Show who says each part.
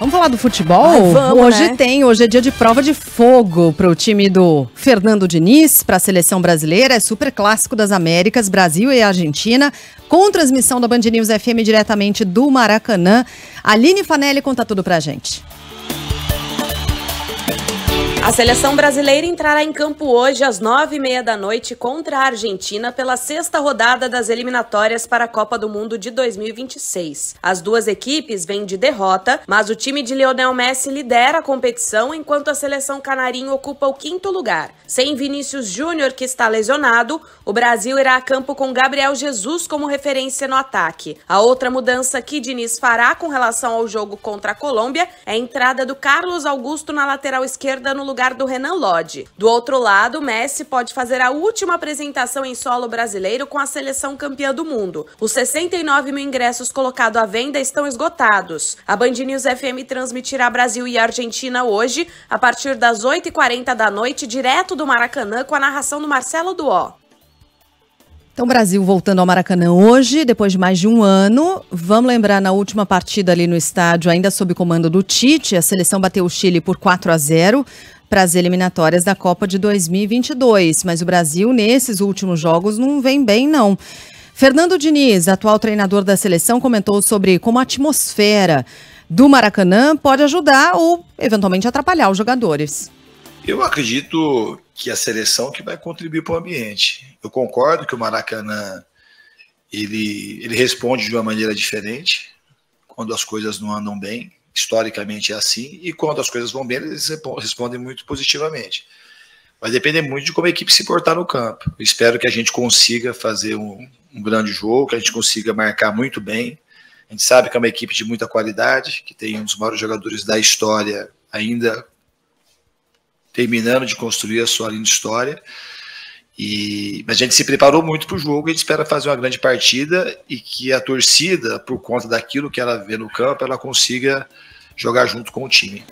Speaker 1: Vamos falar do futebol? Ai, vamos, hoje né? tem, hoje é dia de prova de fogo para o time do Fernando Diniz, para a seleção brasileira. É super clássico das Américas, Brasil e Argentina, com transmissão da Band News FM diretamente do Maracanã. Aline Fanelli conta tudo
Speaker 2: a gente. A seleção brasileira entrará em campo hoje às nove e meia da noite contra a Argentina pela sexta rodada das eliminatórias para a Copa do Mundo de 2026. As duas equipes vêm de derrota, mas o time de Lionel Messi lidera a competição enquanto a seleção canarinho ocupa o quinto lugar. Sem Vinícius Júnior, que está lesionado, o Brasil irá a campo com Gabriel Jesus como referência no ataque. A outra mudança que Diniz fará com relação ao jogo contra a Colômbia é a entrada do Carlos Augusto na lateral esquerda no lugar lugar do Renan Lodge. Do outro lado, Messi pode fazer a última apresentação em solo brasileiro com a seleção campeã do mundo. Os 69 mil ingressos colocados à venda estão esgotados. A Band News FM transmitirá Brasil e Argentina hoje, a partir das 8h40 da noite, direto do Maracanã, com a narração do Marcelo Duó.
Speaker 1: Então, Brasil voltando ao Maracanã hoje, depois de mais de um ano. Vamos lembrar, na última partida ali no estádio, ainda sob comando do Tite, a seleção bateu o Chile por 4 a 0 para as eliminatórias da Copa de 2022. Mas o Brasil, nesses últimos jogos, não vem bem, não. Fernando Diniz, atual treinador da seleção, comentou sobre como a atmosfera do Maracanã pode ajudar ou eventualmente atrapalhar os jogadores.
Speaker 3: Eu acredito que a seleção que vai contribuir para o ambiente. Eu concordo que o Maracanã ele, ele responde de uma maneira diferente quando as coisas não andam bem historicamente é assim, e quando as coisas vão bem, eles respondem muito positivamente. Vai depender muito de como a equipe se portar no campo. espero que a gente consiga fazer um, um grande jogo, que a gente consiga marcar muito bem. A gente sabe que é uma equipe de muita qualidade, que tem um dos maiores jogadores da história ainda terminando de construir a sua linda história. E a gente se preparou muito para o jogo, a gente espera fazer uma grande partida e que a torcida, por conta daquilo que ela vê no campo, ela consiga jogar junto com o time.